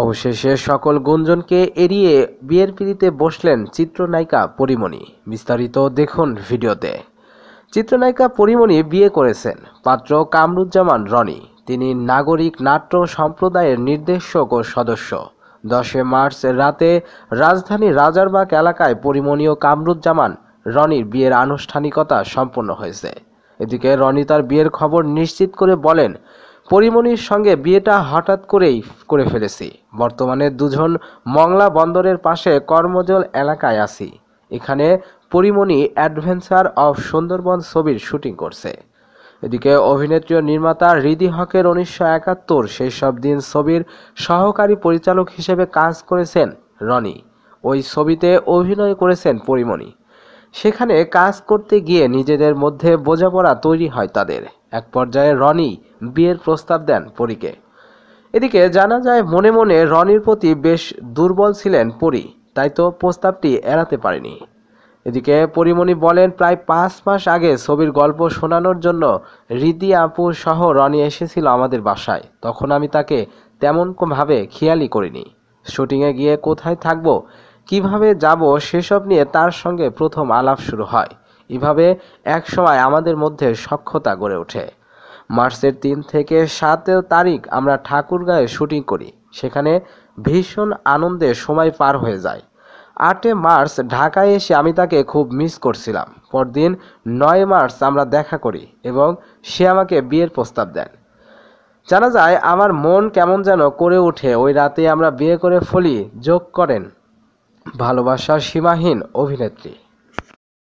অবশেষে সকল গুঞ্জনকে এড়িয়ে বিয়ের পিড়িতে বসলেন চিত্রনায়িকা পরিমণি বিস্তারিত দেখুন ভিডিওতে চিত্রনায়িকা পরিমণি বিয়ে করেছেন পাত্র কামরুজ্জামান রনি তিনি নাগরিক নাট্য সম্প্রদায়ের নির্দেশক ও সদস্য দশে মার্চ রাতে রাজধানী রাজারবাগ এলাকায় পরিমণি ও কামরুজ্জামান রনির বিয়ের আনুষ্ঠানিকতা সম্পন্ন হয়েছে এদিকে রনি তার বিয়ের খবর নিশ্চিত করে বলেন পরিমণির সঙ্গে বিয়েটা হঠাৎ করেই করে ফেলেছি বর্তমানে দুজন মংলা বন্দরের পাশে কর্মজল এলাকায় আছি এখানে পরিমণি অ্যাডভেঞ্চার অফ সুন্দরবন ছবির শুটিং করছে এদিকে অভিনেত্রী ও নির্মাতা রিদি হকের উনিশশো একাত্তর সেই সব দিন ছবির সহকারী পরিচালক হিসেবে কাজ করেছেন রনি ওই ছবিতে অভিনয় করেছেন পরিমণি সেখানে কাজ করতে গিয়ে নিজেদের মধ্যে বোঝাপড়া তৈরি হয় তাদের এক পর্যায়ে রনি বিয়ের প্রস্তাব দেন পরীকে এদিকে জানা যায় মনে মনে রনির প্রতি বেশ দুর্বল ছিলেন পরী তাই তো প্রস্তাবটি এড়াতে পারেনি এদিকে পরিমণি বলেন প্রায় পাঁচ মাস আগে ছবির গল্প শোনানোর জন্য রিদি আপু সহ রনি এসেছিল আমাদের বাসায় তখন আমি তাকে তেমন কোনোভাবে খেয়ালই করিনি শুটিংয়ে গিয়ে কোথায় থাকব কিভাবে যাব সেসব নিয়ে তার সঙ্গে প্রথম আলাপ শুরু হয় এভাবে এক সময় আমাদের মধ্যে সক্ষতা গড়ে ওঠে মার্চের তিন থেকে সাত তারিখ আমরা ঠাকুরগাঁয়ে শুটিং করি সেখানে ভীষণ আনন্দে সময় পার হয়ে যায় আটে মার্চ ঢাকায় এসে আমি তাকে খুব মিস করছিলাম পরদিন নয় মার্চ আমরা দেখা করি এবং সে আমাকে বিয়ের প্রস্তাব দেন জানা যায় আমার মন কেমন যেন করে ওঠে ওই রাতে আমরা বিয়ে করে ফলি যোগ করেন ভালোবাসার সীমাহীন অভিনেত্রী